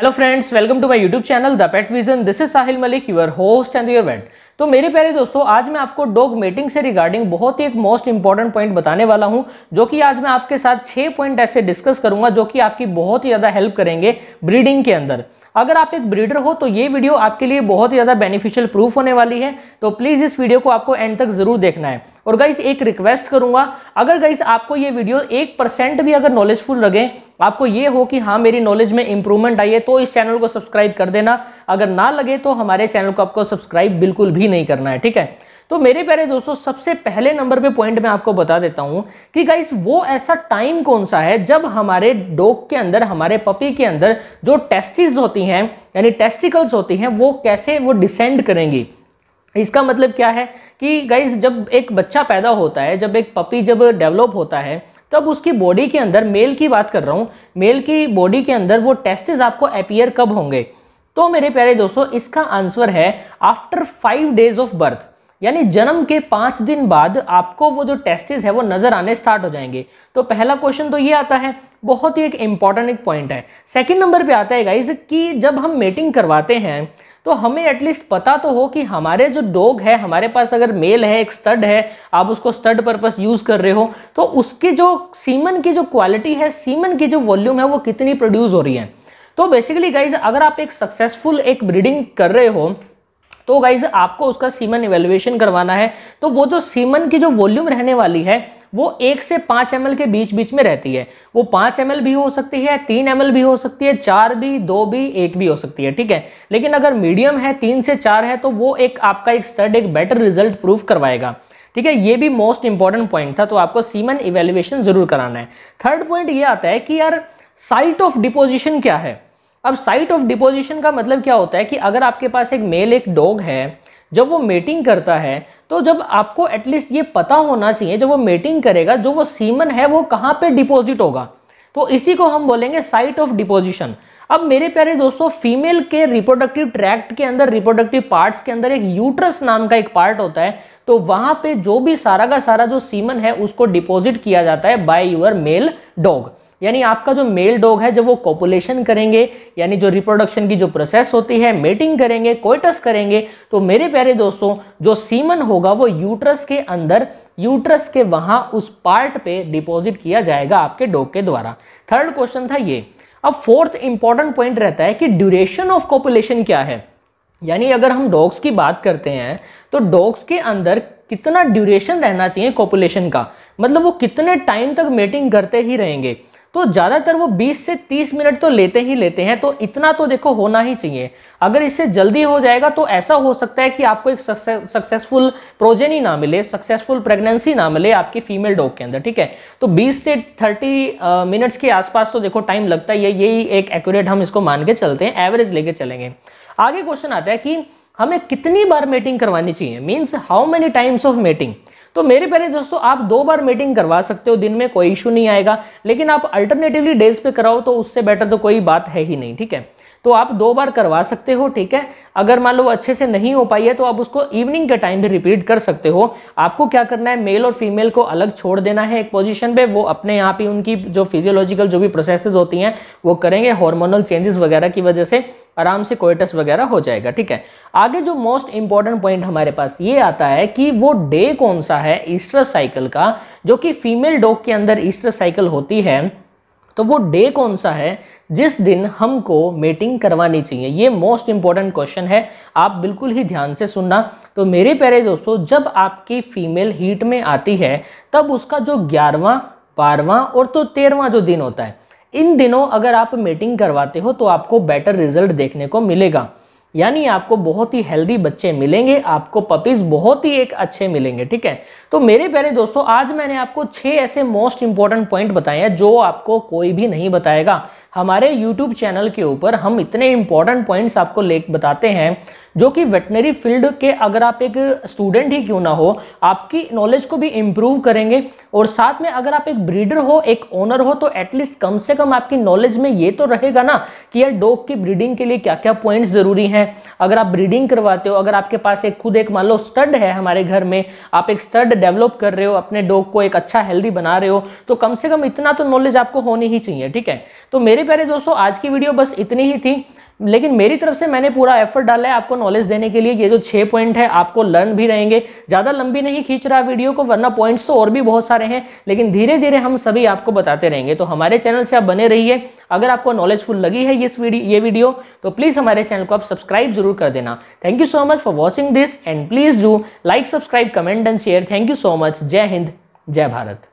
hello friends welcome to my YouTube channel the pet vision this is Sahil Malik your host and your vet तो मेरे प्यारे दोस्तों आज मैं आपको डॉग मेटिंग से रिगार्डिंग बहुत ही एक मोस्ट इंपॉर्टेंट पॉइंट बताने वाला हूं जो कि आज मैं आपके साथ छः पॉइंट ऐसे डिस्कस करूंगा जो कि आपकी बहुत ही ज़्यादा हेल्प करेंगे ब्रीडिंग के अंदर अगर आप एक ब्रीडर हो तो ये वीडियो आपके लिए बहुत ही ज़्यादा बेनिफिशियल प्रूफ होने वाली है तो प्लीज़ इस वीडियो को आपको एंड तक ज़रूर देखना है और गाइस एक रिक्वेस्ट करूंगा अगर गाइस आपको ये वीडियो एक परसेंट भी अगर नॉलेजफुल लगे आपको ये हो कि हाँ मेरी नॉलेज में इंप्रूवमेंट आई है तो इस चैनल को सब्सक्राइब कर देना अगर ना लगे तो हमारे चैनल को आपको सब्सक्राइब बिल्कुल भी नहीं करना है ठीक है तो मेरे प्यारे दोस्तों सबसे पहले नंबर पे पॉइंट मैं आपको बता देता हूँ कि गाइस वो ऐसा टाइम कौन सा है जब हमारे डॉग के अंदर हमारे पपी के अंदर जो टेस्टिस होती हैं यानी टेस्टिकल्स होती हैं वो कैसे वो डिसेंड करेंगी इसका मतलब क्या है कि गाइज जब एक बच्चा पैदा होता है जब एक पपी जब डेवलप होता है तब उसकी बॉडी के अंदर मेल की बात कर रहा हूँ मेल की बॉडी के अंदर वो टेस्टेज आपको अपियर कब होंगे तो मेरे प्यारे दोस्तों इसका आंसर है after five days of birth यानी जन्म के पाँच दिन बाद आपको वो जो टेस्टेज है वो नज़र आने स्टार्ट हो जाएंगे तो पहला क्वेश्चन तो ये आता है बहुत ही एक इम्पॉर्टेंट एक पॉइंट है सेकंड नंबर पे आता है गाइज कि जब हम मेटिंग करवाते हैं तो हमें एटलीस्ट पता तो हो कि हमारे जो डॉग है हमारे पास अगर मेल है एक स्टड है आप उसको स्टड पर्पस यूज कर रहे हो तो उसकी जो सीमन की जो क्वालिटी है सीमन की जो वॉल्यूम है वो कितनी प्रोड्यूस हो रही है तो बेसिकली गाइज अगर आप एक सक्सेसफुल एक ब्रीडिंग कर रहे हो तो गाइज आपको उसका सीमन इवेल्युएशन करवाना है तो वो जो सीमन की जो वॉल्यूम रहने वाली है वो एक से पाँच एम के बीच बीच में रहती है वो पाँच एम भी हो सकती है तीन एम भी हो सकती है चार भी दो भी एक भी हो सकती है ठीक है लेकिन अगर मीडियम है तीन से चार है तो वो एक आपका एक स्टड एक बेटर रिजल्ट प्रूफ करवाएगा ठीक है ये भी मोस्ट इंपॉर्टेंट पॉइंट था तो आपको सीमन इवेल्युएशन जरूर कराना है थर्ड पॉइंट ये आता है कि यार साइट ऑफ डिपोजिशन क्या है अब साइट ऑफ डिपोजिशन का मतलब क्या होता है कि अगर आपके पास एक मेल एक डॉग है जब वो मेटिंग करता है तो जब आपको एटलीस्ट ये पता होना चाहिए जब वो मेटिंग करेगा जो वो सीमन है वो कहाँ पे डिपॉजिट होगा तो इसी को हम बोलेंगे साइट ऑफ डिपोजिशन अब मेरे प्यारे दोस्तों फीमेल के रिप्रोडक्टिव ट्रैक्ट के अंदर रिप्रोडक्टिव पार्ट्स के अंदर एक यूट्रस नाम का एक पार्ट होता है तो वहां पे जो भी सारा का सारा जो सीमन है उसको डिपॉजिट किया जाता है बाय यूर मेल डॉग यानी आपका जो मेल डॉग है जब वो कॉपुलेशन करेंगे यानी जो रिप्रोडक्शन की जो प्रोसेस होती है मेटिंग करेंगे कोइटस करेंगे तो मेरे प्यारे दोस्तों जो सीमन होगा वो यूट्रस के अंदर यूट्रस के वहां उस पार्ट पे डिपॉजिट किया जाएगा आपके डॉग के द्वारा थर्ड क्वेश्चन था ये अब फोर्थ इंपॉर्टेंट पॉइंट रहता है कि ड्यूरेशन ऑफ कॉपुलेशन क्या है यानी अगर हम डॉग्स की बात करते हैं तो डॉग्स के अंदर कितना ड्यूरेशन रहना चाहिए कॉपुलेशन का मतलब वो कितने टाइम तक मेटिंग करते ही रहेंगे तो ज़्यादातर वो 20 से 30 मिनट तो लेते ही लेते हैं तो इतना तो देखो होना ही चाहिए अगर इससे जल्दी हो जाएगा तो ऐसा हो सकता है कि आपको एक सक्सेसफुल प्रोजेनी ना मिले सक्सेसफुल प्रेगनेंसी ना मिले आपकी फीमेल डॉग के अंदर ठीक है तो बीस से थर्टी मिनट्स के आसपास तो देखो टाइम लगता ही है यही एक एक्यूरेट हम इसको मान के चलते हैं एवरेज लेके चलेंगे आगे क्वेश्चन आता है कि हमें कितनी बार मेटिंग करवानी चाहिए means how many times of mating तो मेरे पहले दोस्तों आप दो बार मीटिंग करवा सकते हो दिन में कोई इशू नहीं आएगा लेकिन आप अल्टरनेटिवली डेज पे कराओ तो उससे बेटर तो कोई बात है ही नहीं ठीक है तो आप दो बार करवा सकते हो ठीक है अगर मान लो अच्छे से नहीं हो पाई है तो आप उसको इवनिंग के टाइम भी रिपीट कर सकते हो आपको क्या करना है मेल और फीमेल को अलग छोड़ देना है एक पोजीशन पे वो अपने आप ही उनकी जो फिजियोलॉजिकल जो भी प्रोसेसेस होती हैं वो करेंगे हार्मोनल चेंजेस वगैरह की वजह से आराम से कोयटस वगैरह हो जाएगा ठीक है आगे जो मोस्ट इंपॉर्टेंट पॉइंट हमारे पास ये आता है कि वो डे कौन सा है ईस्टर साइकिल का जो कि फीमेल डॉग के अंदर ईस्टर साइकिल होती है तो वो डे कौन सा है जिस दिन हमको मीटिंग करवानी चाहिए ये मोस्ट इंपॉर्टेंट क्वेश्चन है आप बिल्कुल ही ध्यान से सुनना तो मेरे प्यारे दोस्तों जब आपकी फीमेल हीट में आती है तब उसका जो ग्यारहवा बारहवा और तो तेरहवा जो दिन होता है इन दिनों अगर आप मीटिंग करवाते हो तो आपको बेटर रिजल्ट देखने को मिलेगा यानी आपको बहुत ही हेल्दी बच्चे मिलेंगे आपको पपीज बहुत ही एक अच्छे मिलेंगे ठीक है तो मेरे प्यारे दोस्तों आज मैंने आपको छह ऐसे मोस्ट इंपॉर्टेंट पॉइंट बताए हैं जो आपको कोई भी नहीं बताएगा हमारे यूट्यूब चैनल के ऊपर हम इतने इंपॉर्टेंट पॉइंट्स आपको ले बताते हैं जो कि वेटनरी फील्ड के अगर आप एक स्टूडेंट ही क्यों ना हो आपकी नॉलेज को भी इम्प्रूव करेंगे और साथ में अगर आप एक ब्रीडर हो एक ओनर हो तो एटलीस्ट कम से कम आपकी नॉलेज में ये तो रहेगा ना कि यार डॉग की ब्रीडिंग के लिए क्या क्या पॉइंट्स ज़रूरी हैं अगर आप ब्रीडिंग करवाते हो अगर आपके पास एक खुद एक मान लो स्टड है हमारे घर में आप एक स्टड डेवलप कर रहे हो अपने डॉग को एक अच्छा हेल्दी बना रहे हो तो कम से कम इतना तो नॉलेज आपको होनी ही चाहिए ठीक है तो मेरे मेरे प्यारे दोस्तों आज की वीडियो बस इतनी ही थी लेकिन मेरी तरफ से मैंने पूरा एफर्ट डाला है आपको नॉलेज देने के लिए ये जो छः पॉइंट है आपको लर्न भी रहेंगे ज़्यादा लंबी नहीं खींच रहा वीडियो को वरना पॉइंट्स तो और भी बहुत सारे हैं लेकिन धीरे धीरे हम सभी आपको बताते रहेंगे तो हमारे चैनल से आप बने रहिए अगर आपको नॉलेजफुल लगी है इस वीडियो ये वीडियो तो प्लीज़ हमारे चैनल को आप सब्सक्राइब जरूर कर देना thank you so much for watching this and please do like subscribe comment and share thank you so much जय हिंद जय भारत